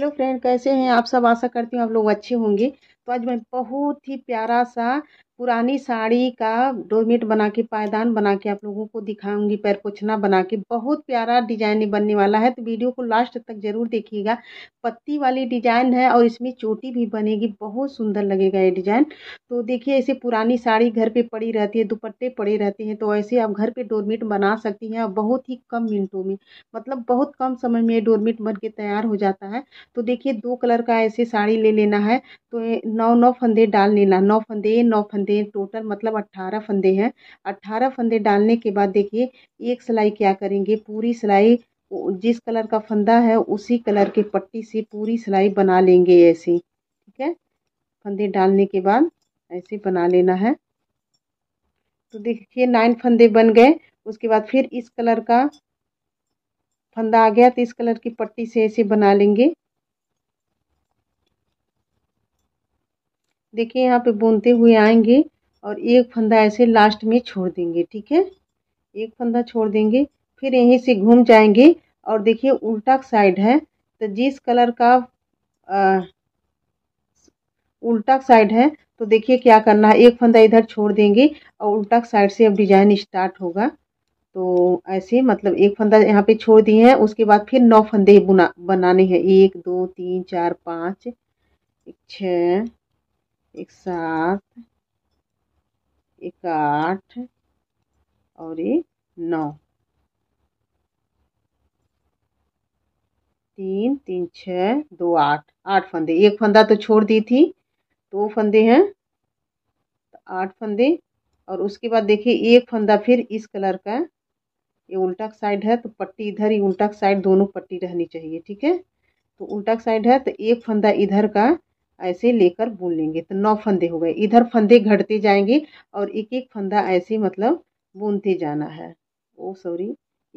hello friend कैसे हैं आप सब आशा करती हूँ आप लोग अच्छे होंगे तो आज मैं बहुत ही प्यारा सा पुरानी साड़ी का डोरमेट बना के पायदान बना के आप लोगों को दिखाऊंगी पैर पोछना बना के बहुत प्यारा डिजाइन बनने वाला है तो वीडियो को लास्ट तक ज़रूर देखिएगा पत्ती वाली डिजाइन है और इसमें चोटी भी बनेगी बहुत सुंदर लगेगा ये डिजाइन तो देखिए ऐसे पुरानी साड़ी घर पे पड़ी रहती है दुपट्टे पड़े रहते हैं तो ऐसे आप घर पर डोरमेट बना सकती हैं और बहुत ही कम मिनटों में मतलब बहुत कम समय में ये डोरमेट बन के तैयार हो जाता है तो देखिए दो कलर का ऐसे साड़ी ले लेना है तो नौ नौ फंदे डाल लेना नौ फंदे नौ फंदे फंदे टोटल मतलब अट्ठारह फंदे हैं अट्ठारह फंदे डालने के बाद देखिए एक सिलाई क्या करेंगे पूरी सिलाई जिस कलर का फंदा है उसी कलर की पट्टी से पूरी सिलाई बना लेंगे ऐसे ठीक है फंदे डालने के बाद ऐसे बना लेना है तो देखिए नाइन फंदे बन गए उसके बाद फिर इस कलर का फंदा आ गया तो इस कलर की पट्टी से ऐसे बना लेंगे देखिए यहाँ पे बुनते हुए आएंगे और एक फंदा ऐसे लास्ट में छोड़ देंगे ठीक है एक फंदा छोड़ देंगे फिर यहीं से घूम जाएंगे और देखिए उल्टा साइड है तो जिस कलर का आ, उल्टा साइड है तो देखिए क्या करना है एक फंदा इधर छोड़ देंगे और उल्टा साइड से अब डिजाइन स्टार्ट होगा तो ऐसे मतलब एक फंदा यहाँ पे छोड़ दिए हैं उसके बाद फिर नौ फंदे बुना बनाने हैं एक दो तीन चार पाँच छः एक सात एक आठ और एक नौ तीन तीन छः दो आठ आठ फंदे एक फंदा तो छोड़ दी थी दो फंदे हैं तो आठ फंदे और उसके बाद देखिए एक फंदा फिर इस कलर का ये उल्टा साइड है तो पट्टी इधर ही उल्टा साइड दोनों पट्टी रहनी चाहिए ठीक है तो उल्टा साइड है तो एक फंदा इधर का ऐसे लेकर बुन लेंगे तो नौ फंदे हो गए इधर फंदे घटते जाएंगे और एक एक फंदा ऐसे मतलब बुनते जाना है ओ सॉरी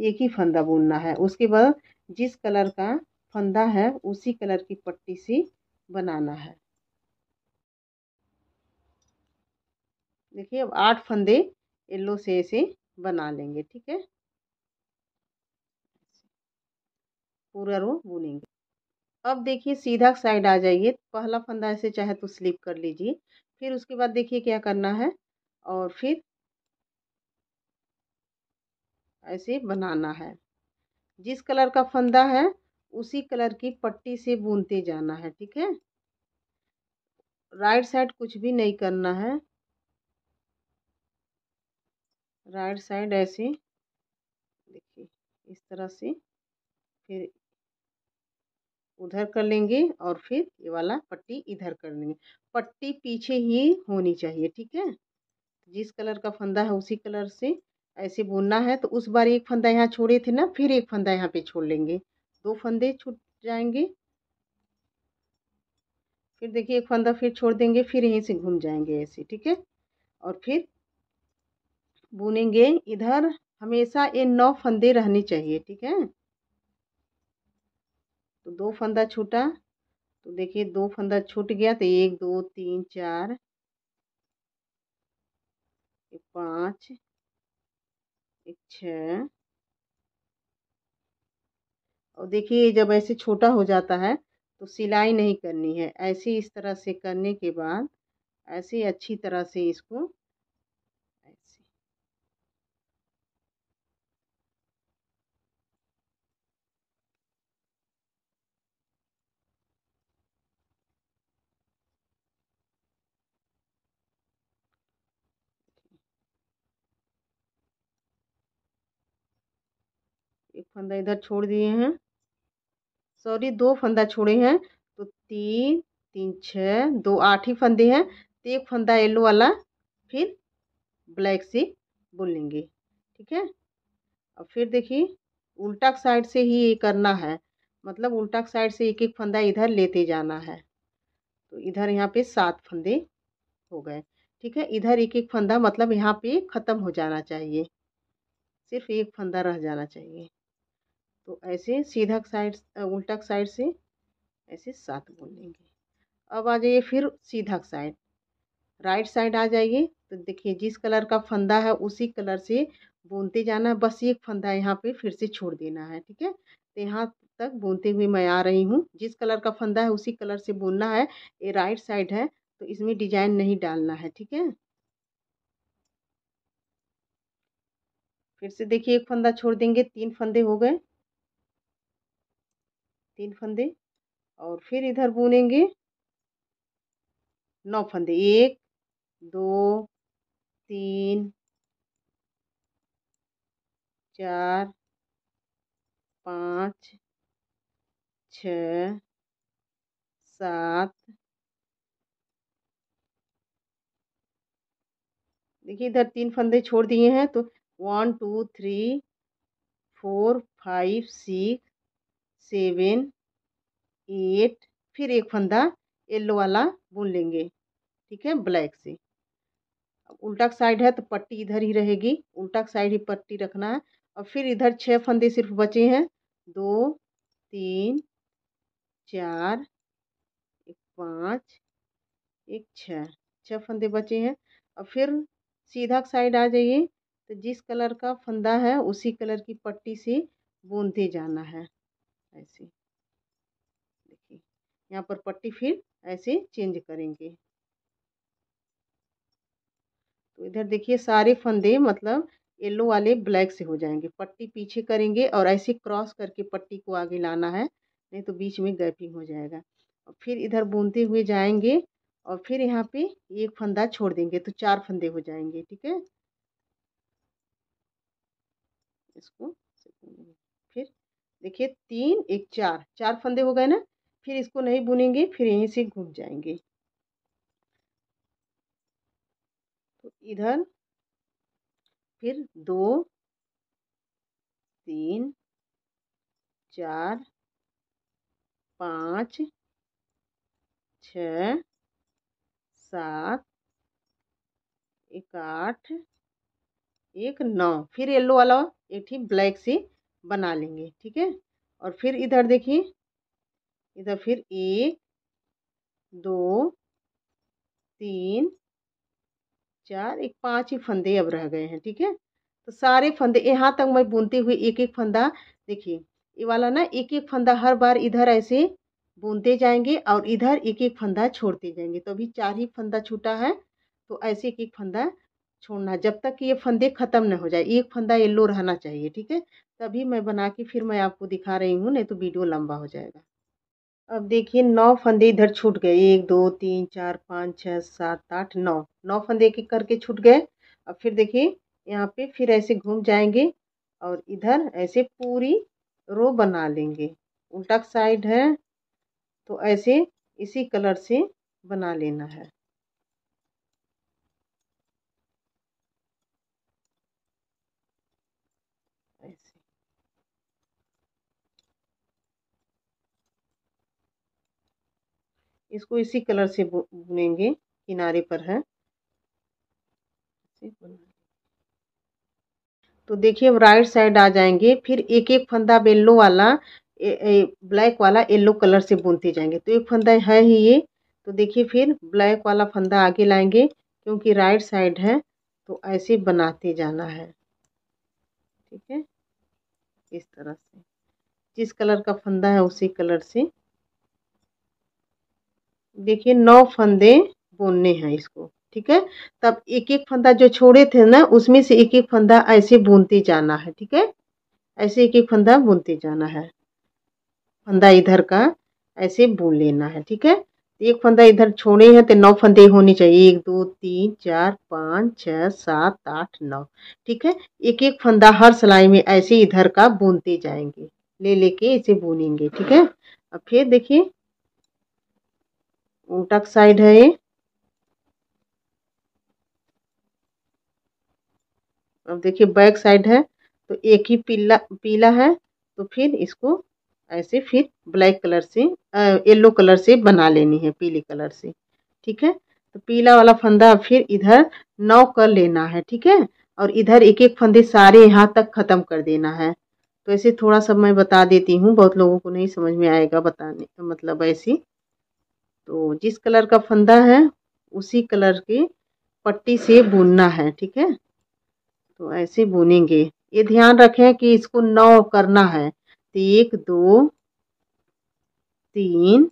एक ही फंदा बुनना है उसके बाद जिस कलर का फंदा है उसी कलर की पट्टी से बनाना है देखिए अब आठ फंदे येल्लो से ऐसे बना लेंगे ठीक है पूरा रो बुनेंगे अब देखिए सीधा साइड आ जाइए पहला फंदा ऐसे चाहे तो स्लिप कर लीजिए फिर उसके बाद देखिए क्या करना है और फिर ऐसे बनाना है जिस कलर का फंदा है उसी कलर की पट्टी से बुनते जाना है ठीक है राइट साइड कुछ भी नहीं करना है राइट साइड ऐसे देखिए इस तरह से फिर उधर कर लेंगे और फिर ये वाला पट्टी इधर कर लेंगे पट्टी पीछे ही होनी चाहिए ठीक है जिस कलर का फंदा है उसी कलर से ऐसे बुनना है तो उस बार एक फंदा यहाँ छोड़े थे ना फिर एक फंदा यहाँ पे छोड़ लेंगे दो फंदे छूट जाएंगे फिर देखिए एक फंदा फिर छोड़ देंगे फिर यहीं से घूम जाएंगे ऐसे ठीक है और फिर बुनेंगे इधर हमेशा ये नौ फंदे रहने चाहिए ठीक है तो दो फंदा छूटा तो देखिए दो फंदा छूट गया तो एक दो तीन चार एक पाँच एक छ और देखिए जब ऐसे छोटा हो जाता है तो सिलाई नहीं करनी है ऐसे इस तरह से करने के बाद ऐसे अच्छी तरह से इसको फंदा इधर छोड़ दिए हैं सॉरी दो फंदा छोड़े हैं तो तीन तीन छः दो आठ ही फंदे हैं तो एक फंदा येलो वाला फिर ब्लैक से बुन लेंगे ठीक है और फिर देखिए उल्टा साइड से ही ये करना है मतलब उल्टा साइड से एक एक फंदा इधर लेते जाना है तो इधर यहाँ पे सात फंदे हो गए ठीक है इधर एक एक फंदा मतलब यहाँ पे ख़त्म हो जाना चाहिए सिर्फ एक फंदा रह जाना चाहिए तो ऐसे सीधा साइड उल्टा साइड से ऐसे सात बोल लेंगे अब आ जाइए फिर सीधा साइड राइट साइड आ जाइए तो देखिए जिस कलर का फंदा है उसी कलर से बुनते जाना है बस एक फंदा यहाँ पे फिर से छोड़ देना है ठीक है तो यहाँ तक बुनते हुए मैं आ रही हूँ जिस कलर का फंदा है उसी कलर से बुनना है ये राइट साइड है तो इसमें डिजाइन नहीं डालना है ठीक है फिर से देखिए एक फंदा छोड़ देंगे तीन फंदे हो गए तीन फंदे और फिर इधर बुनेंगे नौ फंदे एक दो तीन चार पाँच छ सात देखिए इधर तीन फंदे छोड़ दिए हैं तो one two three four five six seven eight फिर एक फंदा येल्लो वाला बुन लेंगे ठीक है ब्लैक से उल्टा साइड है तो पट्टी इधर ही रहेगी उल्टा साइड ही पट्टी रखना है और फिर इधर छः फंदे सिर्फ बचे हैं दो तीन चार एक पाँच एक छः छः फंदे बचे हैं और फिर सीधा साइड आ जाइए तो जिस कलर का फंदा है उसी कलर की पट्टी से बुनते जाना है ऐसे देखिए यहाँ पर पट्टी फिर ऐसे चेंज करेंगे तो इधर देखिए सारे फंदे मतलब येलो वाले ब्लैक से हो जाएंगे पट्टी पीछे करेंगे और ऐसे क्रॉस करके पट्टी को आगे लाना है नहीं तो बीच में गैपिंग हो जाएगा और फिर इधर बुनते हुए जाएंगे और फिर यहाँ पे एक फंदा छोड़ देंगे तो चार फंदे हो जाएंगे ठीक है इसको देखिए तीन एक चार चार फंदे हो गए ना फिर इसको नहीं बुनेंगे फिर यहीं से घूम जाएंगे तो इधर फिर दो तीन चार पाँच छ सात एक आठ एक नौ फिर येलो वाला एक ही ब्लैक से बना लेंगे ठीक है और फिर इधर देखिए इधर फिर एक दो तीन चार एक पांच ही फंदे अब रह गए हैं ठीक है तो सारे फंदे यहाँ तक मैं बुनते हुए एक एक फंदा देखिए ये वाला ना एक एक फंदा हर बार इधर ऐसे बुनते जाएंगे और इधर एक एक फंदा छोड़ते जाएंगे तो अभी चार ही फंदा छूटा है तो ऐसे एक एक फंदा छोड़ना जब तक कि ये फंदे ख़त्म ना हो जाए एक फंदा येल्लो रहना चाहिए ठीक है तभी मैं बना के फिर मैं आपको दिखा रही हूँ नहीं तो वीडियो लंबा हो जाएगा अब देखिए नौ फंदे इधर छूट गए एक दो तीन चार पाँच छः सात आठ नौ नौ फंदे के करके छूट गए अब फिर देखिए यहाँ पे फिर ऐसे घूम जाएंगे और इधर ऐसे पूरी रो बना लेंगे उल्टा साइड है तो ऐसे इसी कलर से बना लेना है इसको इसी कलर से बुनेंगे किनारे पर है तो देखिए अब राइट साइड आ जाएंगे फिर एक एक फंदा अब येल्लो वाला ए, ए, ब्लैक वाला येल्लो कलर से बुनते जाएंगे तो एक फंदा है ही ये तो देखिए फिर ब्लैक वाला फंदा आगे लाएंगे क्योंकि राइट साइड है तो ऐसे बनाते जाना है ठीक है इस तरह से जिस कलर का फंदा है उसी कलर से देखिए नौ फंदे बुनने हैं इसको ठीक है तब एक एक फंदा जो छोड़े थे ना उसमें से एक एक फंदा ऐसे बुनते जाना है ठीक है ऐसे एक एक फंदा बुनते जाना है फंदा इधर का ऐसे बुन लेना है ठीक है एक फंदा इधर छोड़े हैं तो नौ फंदे होने चाहिए एक दो तीन चार पाँच छः सात आठ नौ ठीक है एक एक फंदा हर सिलाई में ऐसे इधर का बुनते जाएंगे ले लेके इसे बुनेंगे ठीक है अब फिर देखिए टक साइड है ये अब देखिए बैक साइड है तो एक ही पीला पीला है तो फिर इसको ऐसे फिर ब्लैक कलर से येलो कलर से बना लेनी है पीले कलर से ठीक है तो पीला वाला फंदा फिर इधर नौ कर लेना है ठीक है और इधर एक एक फंदे सारे यहाँ तक ख़त्म कर देना है तो ऐसे थोड़ा सा मैं बता देती हूँ बहुत लोगों को नहीं समझ में आएगा बताने तो मतलब ऐसी तो जिस कलर का फंदा है उसी कलर की पट्टी से बुनना है ठीक है तो ऐसे बुनेंगे ये ध्यान रखें कि इसको नौ करना है तो एक दो तीन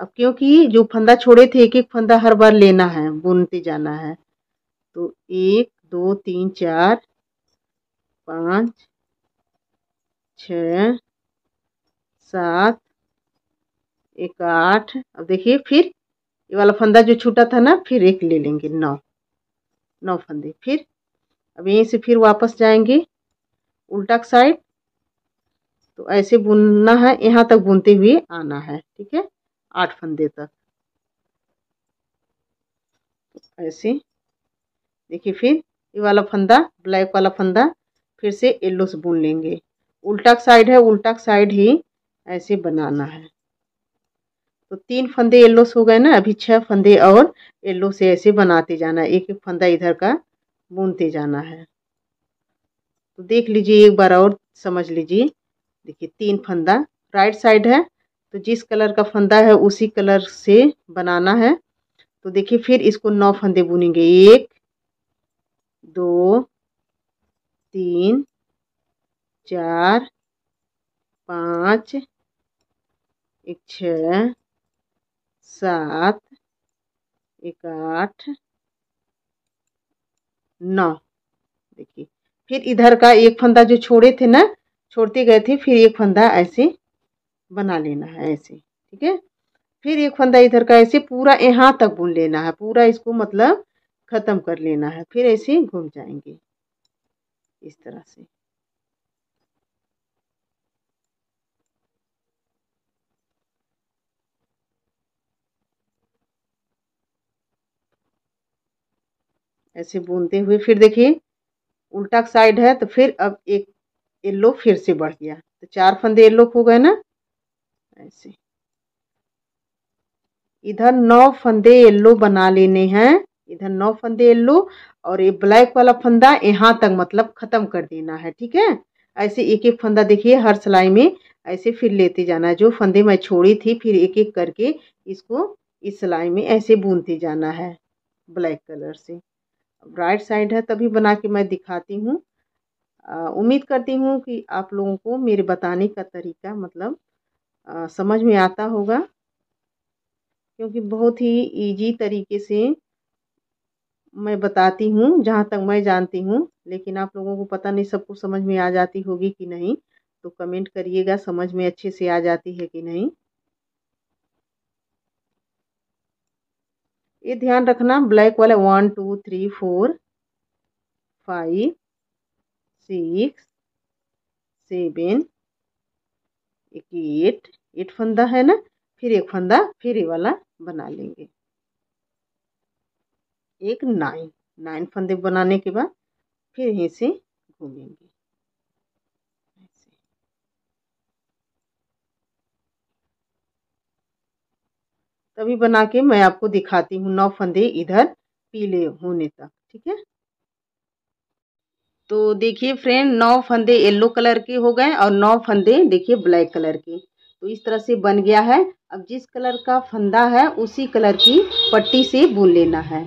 अब क्योंकि जो फंदा छोड़े थे एक एक फंदा हर बार लेना है बुनते जाना है तो एक दो तीन चार पाँच छ सात एक आठ अब देखिए फिर ये वाला फंदा जो छूटा था ना फिर एक ले लेंगे नौ नौ फंदे फिर अब यहीं से फिर वापस जाएंगे उल्टा साइड तो ऐसे बुनना है यहाँ तक बुनते हुए आना है ठीक है आठ फंदे तक तो ऐसे देखिए फिर ये वाला फंदा ब्लैक वाला फंदा फिर से येल्लो से बुन लेंगे उल्टा साइड है उल्टा साइड ही ऐसे बनाना है तो तीन फंदे येल्लो से हो गए ना अभी छह फंदे और येल्लो से ऐसे बनाते जाना है एक एक फंदा इधर का बुनते जाना है तो देख लीजिए एक बार और समझ लीजिए देखिए तीन फंदा राइट साइड है तो जिस कलर का फंदा है उसी कलर से बनाना है तो देखिए फिर इसको नौ फंदे बुनेंगे एक दो तीन चार पाँच एक छः सात एक आठ नौ देखिए फिर इधर का एक फंदा जो छोड़े थे ना छोड़ते गए थे फिर एक फंदा ऐसे बना लेना है ऐसे ठीक है फिर एक फंदा इधर का ऐसे पूरा यहाँ तक बुन लेना है पूरा इसको मतलब ख़त्म कर लेना है फिर ऐसे घूम जाएंगे इस तरह से ऐसे बुनते हुए फिर देखिए उल्टा साइड है तो फिर अब एक येल्लो फिर से बढ़ गया तो चार फंदे येल्लो हो गए ना ऐसे इधर नौ फंदे येल्लो बना लेने हैं इधर नौ फंदे येल्लो और ये ब्लैक वाला फंदा यहाँ तक मतलब ख़त्म कर देना है ठीक है ऐसे एक एक फंदा देखिए हर सिलाई में ऐसे फिर लेते जाना है जो फंदे मैं छोड़ी थी फिर एक एक करके इसको इस सिलाई में ऐसे बुनते जाना है ब्लैक कलर से राइट साइड है तभी बना के मैं दिखाती हूँ उम्मीद करती हूँ कि आप लोगों को मेरे बताने का तरीका मतलब आ, समझ में आता होगा क्योंकि बहुत ही इजी तरीके से मैं बताती हूँ जहाँ तक मैं जानती हूँ लेकिन आप लोगों को पता नहीं सबको समझ में आ जाती होगी कि नहीं तो कमेंट करिएगा समझ में अच्छे से आ जाती है कि नहीं ये ध्यान रखना ब्लैक वाले one two three four five six seven एक एट एट फंदा है ना फिर एक फंदा फिर ये वाला बना लेंगे एक नाइन नाइन फंदे बनाने के बाद फिर यहीं से घूमेंगे तभी बना के मैं आपको दिखाती हूँ नौ फंदे इधर पीले होने तक ठीक है तो देखिए फ्रेंड नौ फंदे येलो कलर के हो गए और नौ फंदे देखिए ब्लैक कलर के तो इस तरह से बन गया है अब जिस कलर का फंदा है उसी कलर की पट्टी से बुन लेना है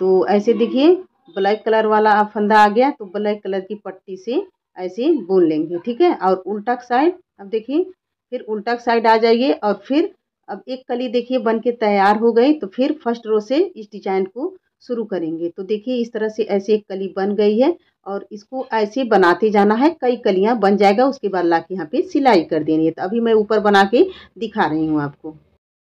तो ऐसे देखिए ब्लैक कलर वाला फंदा आ गया तो ब्लैक कलर की पट्टी से ऐसे बुन लेंगे ठीक है और उल्टा साइड अब देखिए फिर उल्टा साइड आ जाइए और फिर अब एक कली देखिए बन के तैयार हो गई तो फिर फर्स्ट रो से इस डिजाइन को शुरू करेंगे तो देखिए इस तरह से ऐसे एक कली बन गई है और इसको ऐसे बनाते जाना है कई कलियां बन जाएगा उसके बाद ला के यहाँ पे सिलाई कर देनी है तो अभी मैं ऊपर बना के दिखा रही हूँ आपको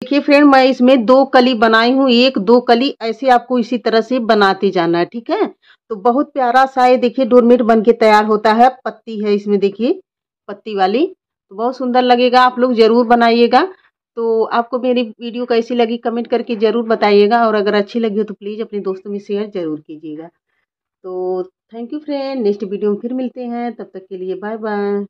देखिए फ्रेंड मैं इसमें दो कली बनाई हूँ एक दो कली ऐसे आपको इसी तरह से बनाते जाना है ठीक है तो बहुत प्यारा सा ये देखिए डोरमेट बन के तैयार होता है पत्ती है इसमें देखिए पत्ती वाली तो बहुत सुंदर लगेगा आप लोग जरूर बनाइएगा तो आपको मेरी वीडियो कैसी लगी कमेंट करके ज़रूर बताइएगा और अगर अच्छी लगी हो तो प्लीज़ अपने दोस्तों में शेयर ज़रूर कीजिएगा तो thank you friend next video में फिर मिलते हैं तब तक के लिए बाय बाय